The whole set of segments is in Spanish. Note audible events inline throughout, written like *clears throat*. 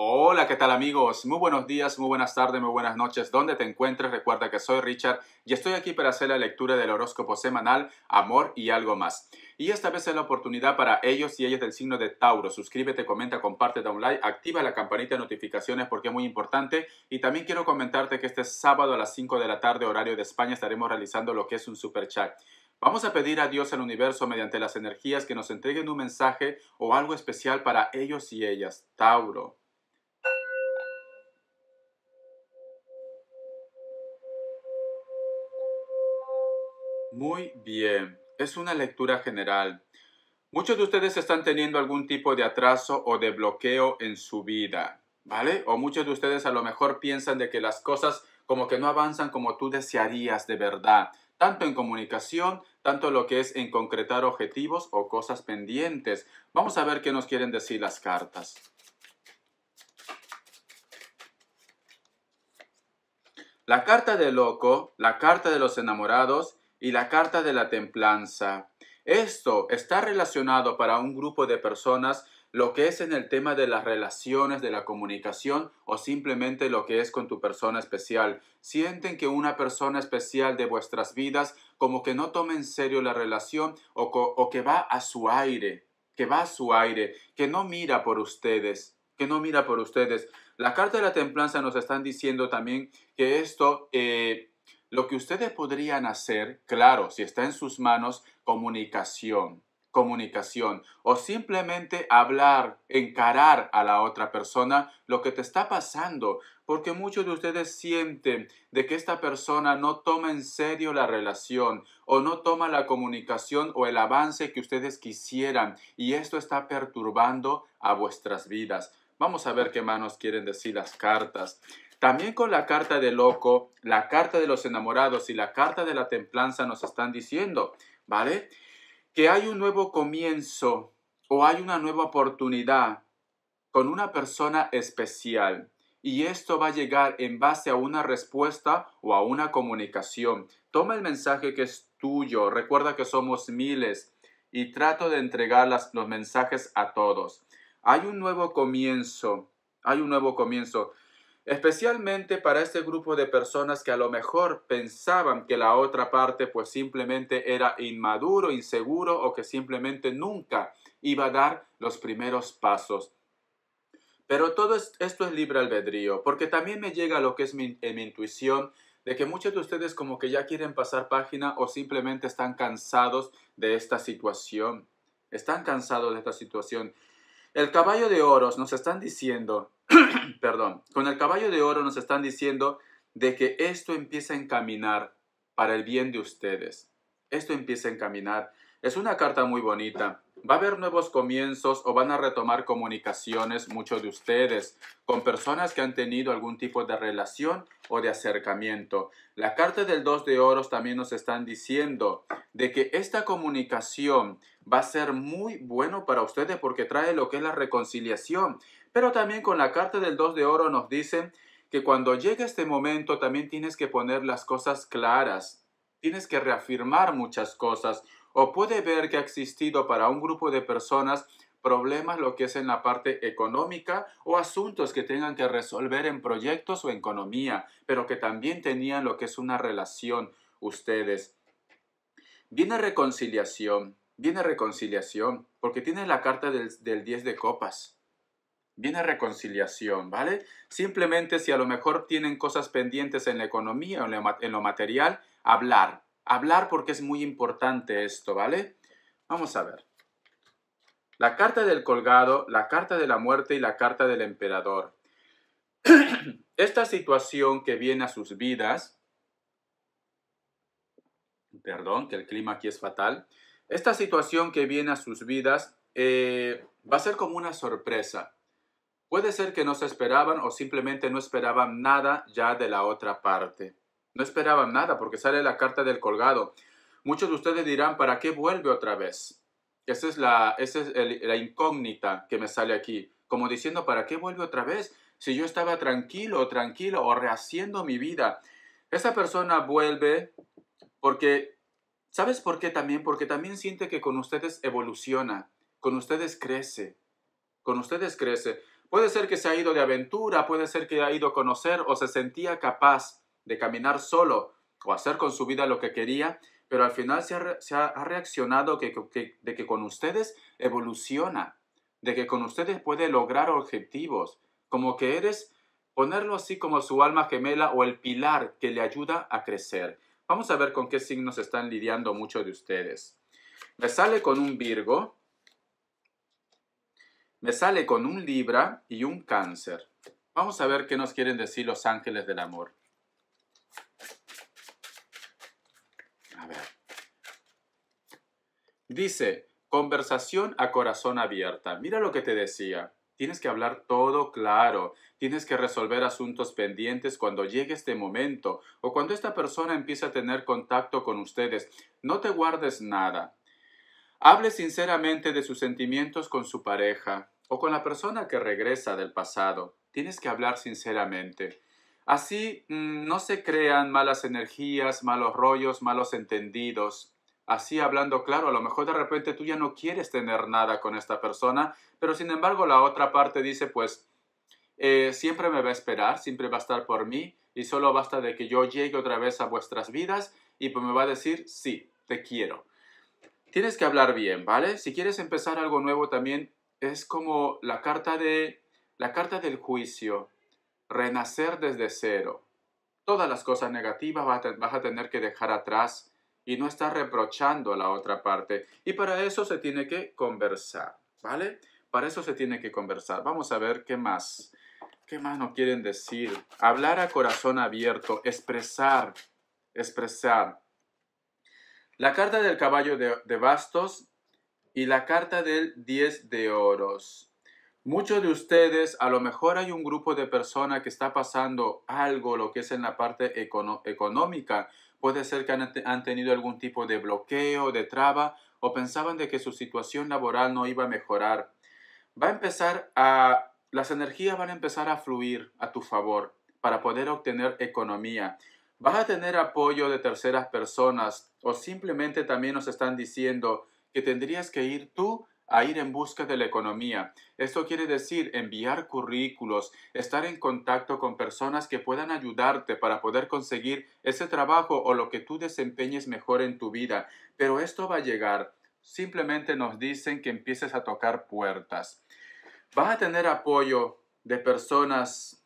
Hola, ¿qué tal amigos? Muy buenos días, muy buenas tardes, muy buenas noches. ¿Dónde te encuentres, recuerda que soy Richard y estoy aquí para hacer la lectura del horóscopo semanal Amor y algo más. Y esta vez es la oportunidad para ellos y ellas del signo de Tauro. Suscríbete, comenta, comparte, da un like, activa la campanita de notificaciones porque es muy importante. Y también quiero comentarte que este sábado a las 5 de la tarde, horario de España, estaremos realizando lo que es un super chat. Vamos a pedir a Dios al universo mediante las energías que nos entreguen un mensaje o algo especial para ellos y ellas. Tauro. Muy bien, es una lectura general. Muchos de ustedes están teniendo algún tipo de atraso o de bloqueo en su vida, ¿vale? O muchos de ustedes a lo mejor piensan de que las cosas como que no avanzan como tú desearías de verdad, tanto en comunicación, tanto lo que es en concretar objetivos o cosas pendientes. Vamos a ver qué nos quieren decir las cartas. La carta de loco, la carta de los enamorados y la carta de la templanza. Esto está relacionado para un grupo de personas lo que es en el tema de las relaciones, de la comunicación o simplemente lo que es con tu persona especial. Sienten que una persona especial de vuestras vidas como que no toma en serio la relación o, o que va a su aire, que va a su aire, que no mira por ustedes, que no mira por ustedes. La carta de la templanza nos están diciendo también que esto eh, lo que ustedes podrían hacer, claro, si está en sus manos, comunicación, comunicación o simplemente hablar, encarar a la otra persona lo que te está pasando, porque muchos de ustedes sienten de que esta persona no toma en serio la relación o no toma la comunicación o el avance que ustedes quisieran y esto está perturbando a vuestras vidas. Vamos a ver qué manos quieren decir las cartas. También con la carta de loco, la carta de los enamorados y la carta de la templanza nos están diciendo, ¿vale? Que hay un nuevo comienzo o hay una nueva oportunidad con una persona especial. Y esto va a llegar en base a una respuesta o a una comunicación. Toma el mensaje que es tuyo. Recuerda que somos miles y trato de entregar los mensajes a todos. Hay un nuevo comienzo. Hay un nuevo comienzo especialmente para este grupo de personas que a lo mejor pensaban que la otra parte pues simplemente era inmaduro, inseguro o que simplemente nunca iba a dar los primeros pasos. Pero todo esto es libre albedrío, porque también me llega lo que es mi, mi intuición de que muchos de ustedes como que ya quieren pasar página o simplemente están cansados de esta situación. Están cansados de esta situación. El caballo de oros nos están diciendo *coughs* perdón, con el caballo de oro nos están diciendo de que esto empieza a encaminar para el bien de ustedes. Esto empieza a encaminar. Es una carta muy bonita va a haber nuevos comienzos o van a retomar comunicaciones, muchos de ustedes, con personas que han tenido algún tipo de relación o de acercamiento. La carta del 2 de oros también nos están diciendo de que esta comunicación va a ser muy bueno para ustedes porque trae lo que es la reconciliación. Pero también con la carta del 2 de oro nos dicen que cuando llegue este momento también tienes que poner las cosas claras, tienes que reafirmar muchas cosas o puede ver que ha existido para un grupo de personas problemas lo que es en la parte económica o asuntos que tengan que resolver en proyectos o en economía, pero que también tenían lo que es una relación ustedes. Viene reconciliación, viene reconciliación, porque tiene la carta del, 10 de copas. Viene reconciliación, ¿vale? Simplemente si a lo mejor tienen cosas pendientes en la economía o en lo material, hablar, hablar porque es muy importante esto, ¿vale? Vamos a ver. La carta del colgado, la carta de la muerte y la carta del emperador. *clears throat* Esta situación que viene a sus vidas, perdón, que el clima aquí es fatal, esta situación que viene a sus vidas eh, va a ser como una sorpresa. Puede ser que no se esperaban o simplemente no esperaban nada ya de la otra parte. No esperaban nada porque sale la carta del colgado. Muchos de ustedes dirán, ¿para qué vuelve otra vez? Esa es la, la incógnita que me sale aquí. Como diciendo, ¿para qué vuelve otra vez? Si yo estaba tranquilo, tranquilo, o rehaciendo mi vida. Esa persona vuelve porque, ¿sabes por qué también? Porque también siente que con ustedes evoluciona, con ustedes crece, con ustedes crece. Puede ser que se ha ido de aventura, puede ser que ha ido a conocer o se sentía capaz de caminar solo o hacer con su vida lo que quería, pero al final se ha, reaccionado de que con ustedes evoluciona, de que con ustedes puede lograr objetivos, como que eres ponerlo así como su alma gemela o el pilar que le ayuda a crecer. Vamos a ver con qué signos están lidiando muchos de ustedes. Me sale con un Virgo, me sale con un Libra y un Cáncer. Vamos a ver qué nos quieren decir los ángeles del amor. Dice, conversación a corazón abierta. Mira lo que te decía. Tienes que hablar todo claro, tienes que resolver asuntos pendientes cuando llegue este momento o cuando esta persona empiece a tener contacto con ustedes. No te guardes nada. Hable sinceramente de sus sentimientos con su pareja o con la persona que regresa del pasado. Tienes que hablar sinceramente. Así mm, no se crean malas energías, malos rollos, malos entendidos. Así hablando claro, a lo mejor de repente tú ya no quieres tener nada con esta persona, pero sin embargo la otra parte dice, pues, eh, siempre me va a esperar, siempre va a estar por mí y solo basta de que yo llegue otra vez a vuestras vidas y pues me va a decir, sí, te quiero. Tienes que hablar bien, ¿vale? Si quieres empezar algo nuevo también, es como la carta de la carta del juicio, renacer desde cero. Todas las cosas negativas vas a, tener que dejar atrás y no está reprochando a la otra parte. Y para eso se tiene que conversar, ¿vale? Para eso se tiene que conversar. Vamos a ver qué más. ¿Qué más no quieren decir? Hablar a corazón abierto, expresar, expresar. La carta del caballo de, bastos y la carta del 10 de oros. Muchos de ustedes, a lo mejor hay un grupo de personas que está pasando algo, lo que es en la parte económica, Puede ser que han, tenido algún tipo de bloqueo, de traba, o pensaban de que su situación laboral no iba a mejorar. Va a empezar a... Las energías van a empezar a fluir a tu favor para poder obtener economía. Vas a tener apoyo de terceras personas o simplemente también nos están diciendo que tendrías que ir tú a ir en busca de la economía. Esto quiere decir enviar currículos, estar en contacto con personas que puedan ayudarte para poder conseguir ese trabajo o lo que tú desempeñes mejor en tu vida. Pero esto va a llegar. Simplemente nos dicen que empieces a tocar puertas. Vas a tener apoyo de personas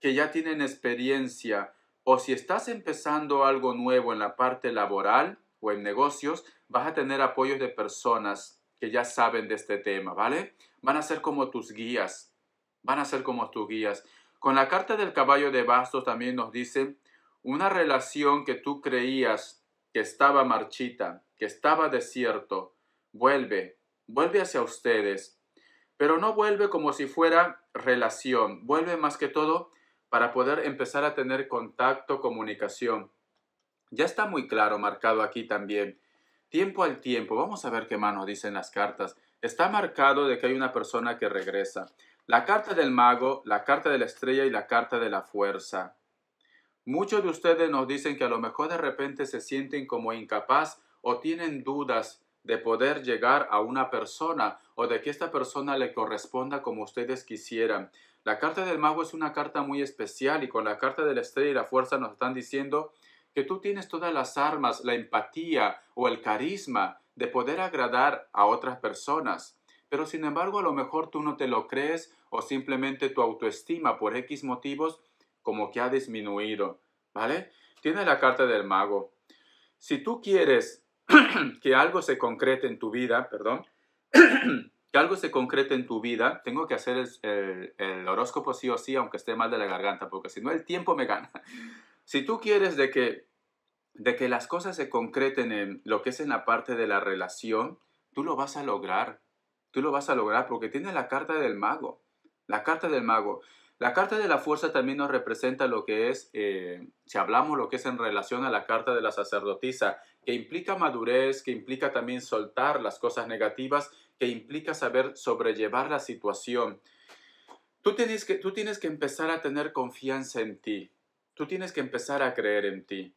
que ya tienen experiencia o si estás empezando algo nuevo en la parte laboral o en negocios, vas a tener apoyo de personas que ya saben de este tema, ¿vale? Van a ser como tus guías, van a ser como tus guías. Con la carta del caballo de bastos también nos dice una relación que tú creías que estaba marchita, que estaba desierto, vuelve, vuelve hacia ustedes, pero no vuelve como si fuera relación, vuelve más que todo para poder empezar a tener contacto, comunicación. Ya está muy claro marcado aquí también Tiempo al tiempo, vamos a ver qué mano dicen las cartas. Está marcado de que hay una persona que regresa. La carta del mago, la carta de la estrella y la carta de la fuerza. Muchos de ustedes nos dicen que a lo mejor de repente se sienten como incapaz o tienen dudas de poder llegar a una persona o de que esta persona le corresponda como ustedes quisieran. La carta del mago es una carta muy especial y con la carta de la estrella y la fuerza nos están diciendo que tú tienes todas las armas, la empatía o el carisma de poder agradar a otras personas, pero sin embargo a lo mejor tú no te lo crees o simplemente tu autoestima por X motivos como que ha disminuido, ¿vale? Tiene la carta del mago. Si tú quieres *clears throat* que algo se concrete en tu vida, perdón, *clears throat* que algo se concrete en tu vida, tengo que hacer el, horóscopo sí o sí, aunque esté mal de la garganta, porque si no el tiempo me gana. Si tú quieres de que, de que las cosas se concreten en lo que es en la parte de la relación, tú lo vas a lograr. Tú lo vas a lograr porque tiene la carta del mago. La carta del mago. La carta de la fuerza también nos representa lo que es, eh, si hablamos lo que es en relación a la carta de la sacerdotisa, que implica madurez, que implica también soltar las cosas negativas, que implica saber sobrellevar la situación. Tú tienes que, tú tienes que empezar a tener confianza en ti tú tienes que empezar a creer en ti.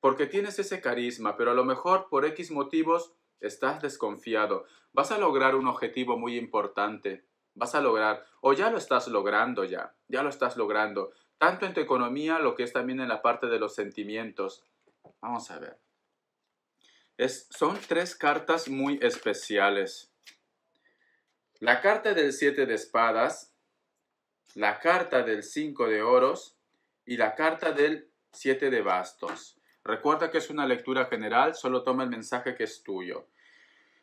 Porque tienes ese carisma, pero a lo mejor por X motivos estás desconfiado. Vas a lograr un objetivo muy importante. Vas a lograr, o ya lo estás logrando ya, ya lo estás logrando, tanto en tu economía, lo que es también en la parte de los sentimientos. Vamos a ver. son tres cartas muy especiales. La carta del siete de espadas, la carta del cinco de oros y la carta del 7 de bastos. Recuerda que es una lectura general, solo toma el mensaje que es tuyo.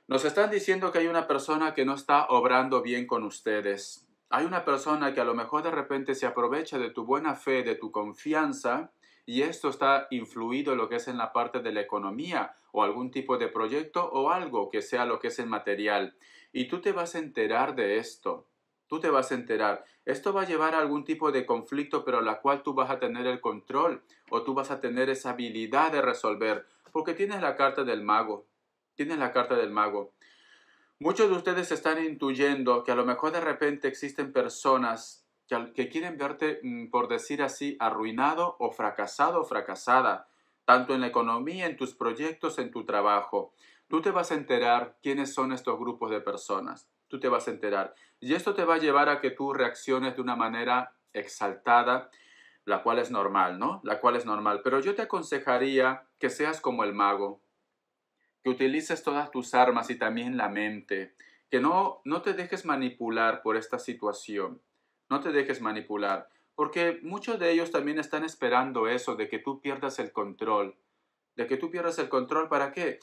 Nos están diciendo que hay una persona que no está obrando bien con ustedes. Hay una persona que a lo mejor de repente se aprovecha de tu buena fe, de tu confianza, y esto está influido en lo que es en la parte de la economía o algún tipo de proyecto o algo que sea lo que es el material. Y tú te vas a enterar de esto tú te vas a enterar. Esto va a llevar a algún tipo de conflicto, pero la cual tú vas a tener el control o tú vas a tener esa habilidad de resolver, porque tienes la carta del mago, tienes la carta del mago. Muchos de ustedes están intuyendo que a lo mejor de repente existen personas que, quieren verte, mm, por decir así, arruinado o fracasado o fracasada, tanto en la economía, en tus proyectos, en tu trabajo. Tú te vas a enterar quiénes son estos grupos de personas. Tú te vas a enterar. Y esto te va a llevar a que tú reacciones de una manera exaltada, la cual es normal, ¿no? La cual es normal. Pero yo te aconsejaría que seas como el mago, que utilices todas tus armas y también la mente, que no, no te dejes manipular por esta situación, no te dejes manipular, porque muchos de ellos también están esperando eso, de que tú pierdas el control, de que tú pierdas el control, ¿para qué?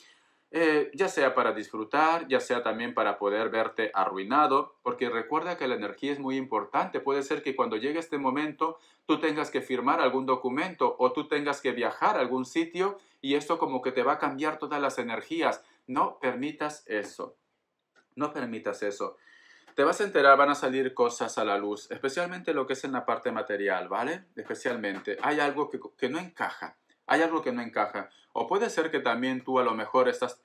Eh, ya sea para disfrutar, ya sea también para poder verte arruinado, porque recuerda que la energía es muy importante. Puede ser que cuando llegue este momento tú tengas que firmar algún documento o tú tengas que viajar a algún sitio y esto como que te va a cambiar todas las energías. No permitas eso. No permitas eso. Te vas a enterar, van a salir cosas a la luz, especialmente lo que es en la parte material, ¿vale? Especialmente. Hay algo que no encaja hay algo que no encaja. O puede ser que también tú a lo mejor estás,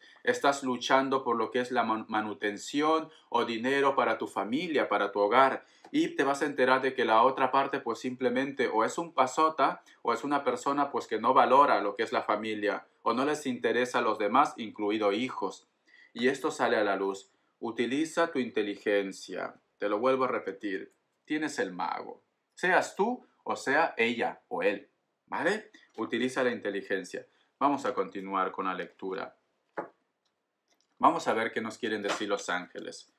luchando por lo que es la manutención o dinero para tu familia, para tu hogar, y te vas a enterar de que la otra parte pues simplemente o es un pasota o es una persona pues que no valora lo que es la familia o no les interesa a los demás, incluido hijos. Y esto sale a la luz. Utiliza tu inteligencia. Te lo vuelvo a repetir. Tienes el mago. Seas tú o sea ella o él. ¿Vale? Utiliza la inteligencia. Vamos a continuar con la lectura. Vamos a ver qué nos quieren decir los ángeles.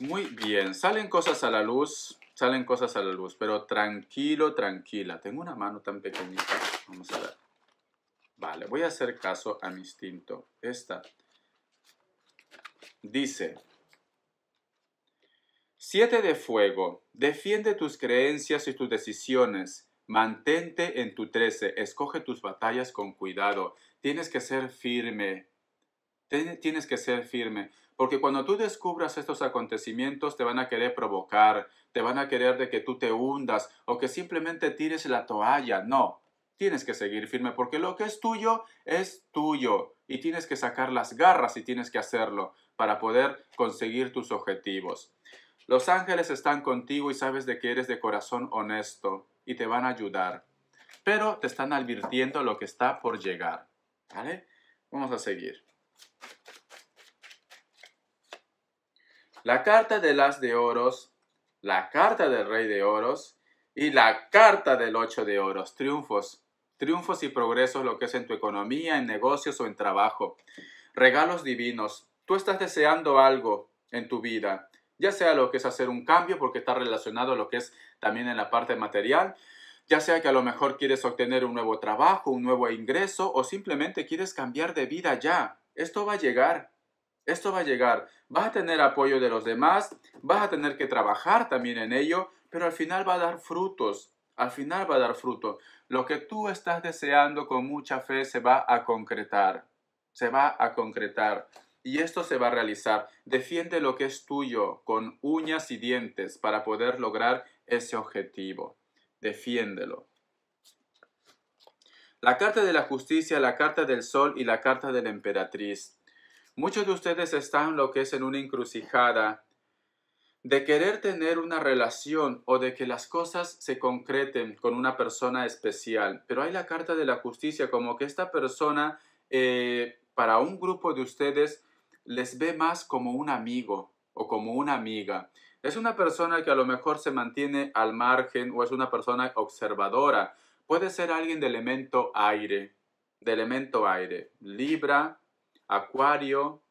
Muy bien, salen cosas a la luz, salen cosas a la luz, pero tranquilo, tranquila. Tengo una mano tan pequeñita, vamos a ver. Vale, voy a hacer caso a mi instinto. Esta dice, siete de fuego, defiende tus creencias y tus decisiones Mantente en tu trece, escoge tus batallas con cuidado. Tienes que ser firme. Tienes que ser firme, porque cuando tú descubras estos acontecimientos te van a querer provocar, te van a querer de que tú te hundas o que simplemente tires la toalla. No, tienes que seguir firme porque lo que es tuyo es tuyo y tienes que sacar las garras y tienes que hacerlo para poder conseguir tus objetivos. Los ángeles están contigo y sabes de que eres de corazón honesto y te van a ayudar. Pero te están advirtiendo lo que está por llegar. ¿Vale? Vamos a seguir. La carta de las de oros, la carta del rey de oros y la carta del ocho de oros. Triunfos. Triunfos y progresos, lo que es en tu economía, en negocios o en trabajo. Regalos divinos. Tú estás deseando algo en tu vida ya sea lo que es hacer un cambio, porque está relacionado a lo que es también en la parte material, ya sea que a lo mejor quieres obtener un nuevo trabajo, un nuevo ingreso o simplemente quieres cambiar de vida ya. Esto va a llegar, esto va a llegar. Vas a tener apoyo de los demás, vas a tener que trabajar también en ello, pero al final va a dar frutos, al final va a dar fruto. Lo que tú estás deseando con mucha fe se va a concretar, se va a concretar y esto se va a realizar. Defiende lo que es tuyo con uñas y dientes para poder lograr ese objetivo. Defiéndelo. La carta de la justicia, la carta del sol y la carta de la emperatriz. Muchos de ustedes están lo que es en una encrucijada de querer tener una relación o de que las cosas se concreten con una persona especial. Pero hay la carta de la justicia como que esta persona eh, para un grupo de ustedes les ve más como un amigo o como una amiga. Es una persona que a lo mejor se mantiene al margen o es una persona observadora. Puede ser alguien de elemento aire, de elemento aire, Libra, Acuario,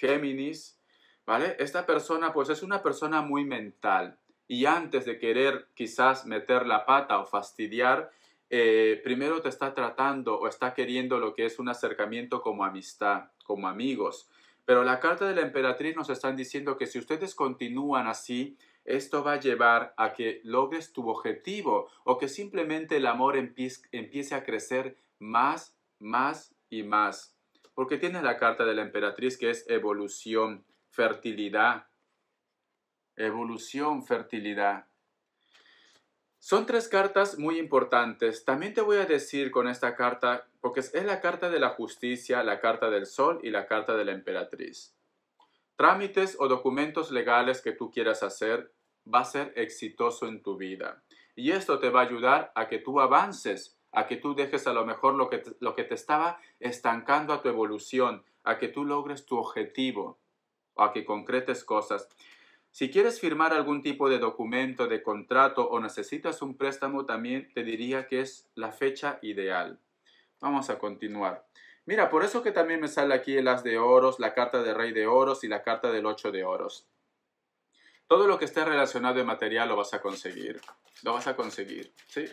Géminis, ¿vale? Esta persona pues es una persona muy mental y antes de querer quizás meter la pata o fastidiar, eh, primero te está tratando o está queriendo lo que es un acercamiento como amistad, como amigos. Pero la carta de la emperatriz nos están diciendo que si ustedes continúan así, esto va a llevar a que logres tu objetivo o que simplemente el amor empiece a crecer más, más y más. Porque tienes la carta de la emperatriz que es evolución, fertilidad. Evolución, fertilidad. Son tres cartas muy importantes. También te voy a decir con esta carta, porque es la carta de la justicia, la carta del sol y la carta de la emperatriz. Trámites o documentos legales que tú quieras hacer va a ser exitoso en tu vida. Y esto te va a ayudar a que tú avances, a que tú dejes a lo mejor lo que te, lo que te estaba estancando a tu evolución, a que tú logres tu objetivo, a que concretes cosas. Si quieres firmar algún tipo de documento, de contrato o necesitas un préstamo, también te diría que es la fecha ideal. Vamos a continuar. Mira, por eso que también me sale aquí el as de oros, la carta del rey de oros y la carta del ocho de oros. Todo lo que esté relacionado en material lo vas a conseguir. Lo vas a conseguir, ¿sí?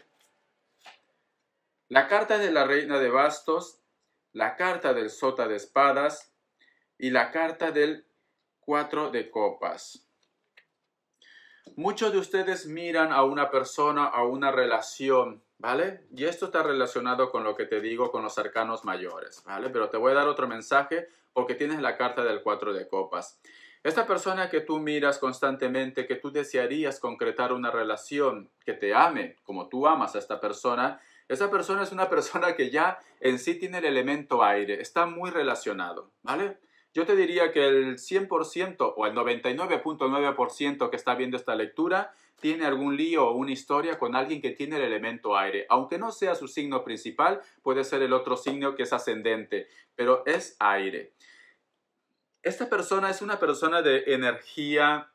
La carta de la reina de bastos, la carta del sota de espadas y la carta del cuatro de copas. Muchos de ustedes miran a una persona, a una relación, ¿vale? Y esto está relacionado con lo que te digo con los arcanos mayores, ¿vale? Pero te voy a dar otro mensaje porque tienes la carta del cuatro de copas. Esta persona que tú miras constantemente, que tú desearías concretar una relación, que te ame como tú amas a esta persona, esa persona es una *laughs* persona que ya en sí tiene el elemento aire, está muy relacionado, ¿vale? Yo te diría que el 100% o el 99.9% que está viendo esta lectura tiene algún lío o una historia con alguien que tiene el elemento aire. Aunque no sea su signo principal, puede ser el otro signo que es ascendente, pero es aire. Esta persona es una persona de energía,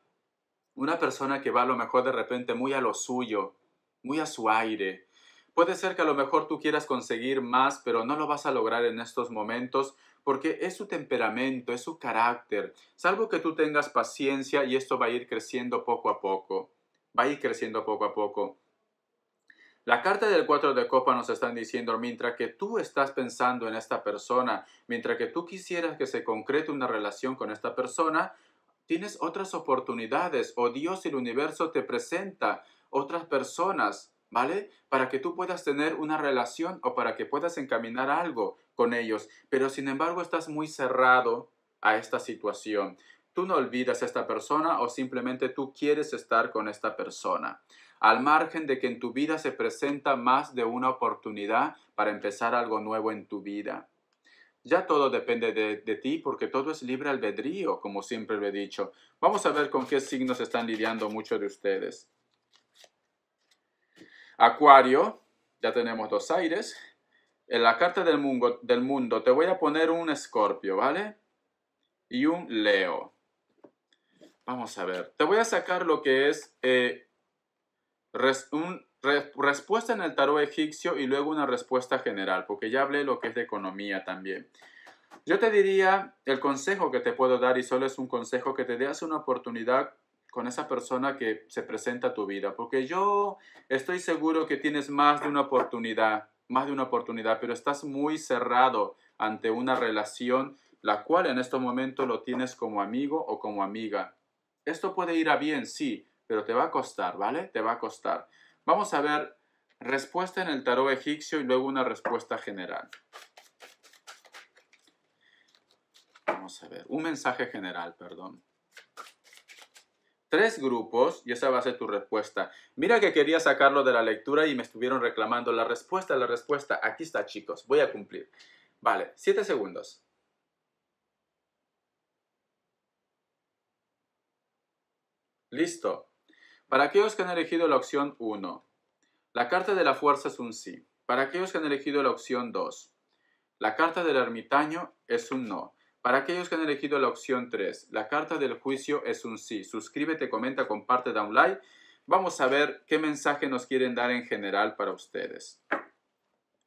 una persona que va a lo mejor de repente muy a lo suyo, muy a su aire, Puede ser que a lo mejor tú quieras conseguir más, pero no lo vas a lograr en estos momentos porque es su temperamento, es su carácter, salvo que tú tengas paciencia y esto va a ir creciendo poco a poco, va a ir creciendo poco a poco. La carta del 4 de copa nos están diciendo, mientras que tú estás pensando en esta persona, mientras que tú quisieras que se concrete una relación con esta persona, tienes otras oportunidades o Dios y el universo te presenta otras personas ¿vale? Para que tú puedas tener una relación o para que puedas encaminar algo con ellos. Pero sin embargo estás muy cerrado a esta situación. Tú no olvidas a esta persona o simplemente tú quieres estar con esta persona. Al margen de que en tu vida se presenta más de una oportunidad para empezar algo nuevo en tu vida. Ya todo depende de, de, ti porque todo es libre albedrío, como siempre lo he dicho. Vamos a ver con qué signos están lidiando muchos de ustedes. Acuario, ya tenemos dos aires. En la carta del mundo, del mundo te voy a poner un escorpio, ¿vale? Y un leo. Vamos a ver, te voy a sacar lo que es eh, respuesta en el tarot egipcio y luego una respuesta general, porque ya hablé lo que es de economía también. Yo te diría, el consejo que te puedo dar, y solo es un consejo, que te des una oportunidad con esa persona que se presenta a tu vida, porque yo estoy seguro que tienes más de una oportunidad, más de una oportunidad, pero estás muy cerrado ante una relación la cual en este momento lo tienes como amigo o como amiga. Esto puede ir a bien, sí, pero te va a costar, ¿vale? Te va a costar. Vamos a ver respuesta en el tarot egipcio y luego una respuesta general. Vamos a ver, un mensaje general, perdón tres grupos y esa va a ser tu respuesta. Mira que quería sacarlo de la lectura y me estuvieron reclamando la respuesta, la respuesta. Aquí está, chicos, voy a cumplir. Vale, siete segundos. Listo. Para aquellos que han elegido la opción 1, la carta de la fuerza es un sí. Para aquellos que han elegido la opción 2, la carta del ermitaño es un no. Para aquellos que han elegido la opción 3, la carta del juicio es un sí. Suscríbete, comenta, comparte, da un like. Vamos a ver qué mensaje nos quieren dar en general para ustedes.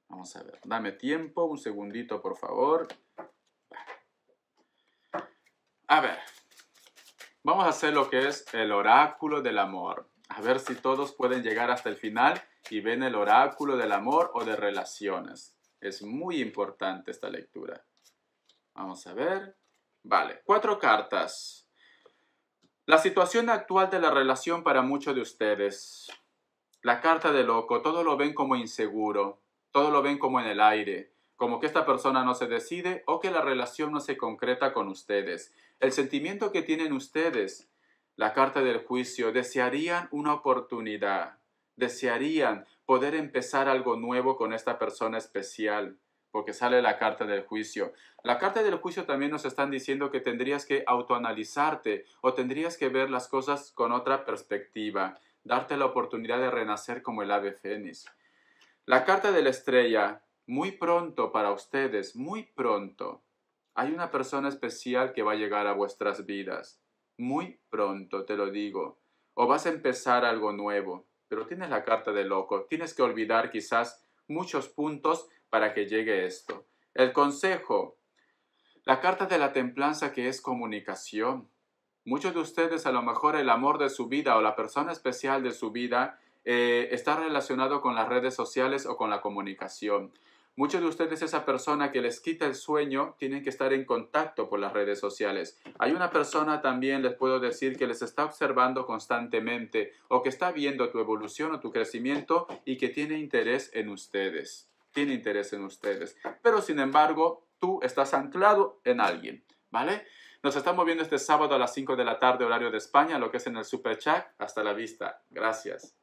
Vamos a ver, dame tiempo, un segundito por favor. A ver, vamos a hacer lo que es el oráculo del amor. A ver si todos pueden llegar hasta el final y ven el oráculo del amor o de relaciones. Es muy importante esta lectura. Vamos a ver. Vale, cuatro cartas. La situación actual de la relación para muchos de ustedes. La carta de loco, todo lo ven como inseguro, todo lo ven como en el aire, como que esta persona no se decide o que la relación no se concreta con ustedes. El sentimiento que tienen ustedes, la carta del juicio, desearían una oportunidad, desearían poder empezar algo nuevo con esta persona especial porque sale la carta del juicio. La carta del juicio también nos están diciendo que tendrías que autoanalizarte o tendrías que ver las cosas con otra perspectiva, darte la oportunidad de renacer como el ave fénix. La carta de la estrella, muy pronto para ustedes, muy pronto, hay una persona especial que va a llegar a vuestras vidas. Muy pronto, te lo digo. O vas a empezar algo nuevo, pero tienes la carta de loco. Tienes que olvidar quizás muchos puntos para que llegue esto. El consejo, la carta de la templanza que es comunicación. Muchos de ustedes a lo mejor el amor de su vida o la persona especial de su vida eh, está relacionado con las redes sociales o con la comunicación. Muchos de ustedes, esa persona que les quita el sueño, tienen que estar en contacto por las redes sociales. Hay una persona también, les puedo decir, que les está observando constantemente o que está viendo tu evolución o tu crecimiento y que tiene interés en ustedes. Tiene interés en ustedes. Pero sin embargo, tú estás anclado en alguien, ¿vale? Nos estamos viendo este sábado a las 5 de la tarde, horario de España, lo que es en el Super Chat. Hasta la vista. Gracias.